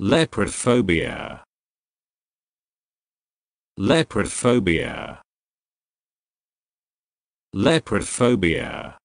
Leprophobia. Leprophobia. Leprophobia.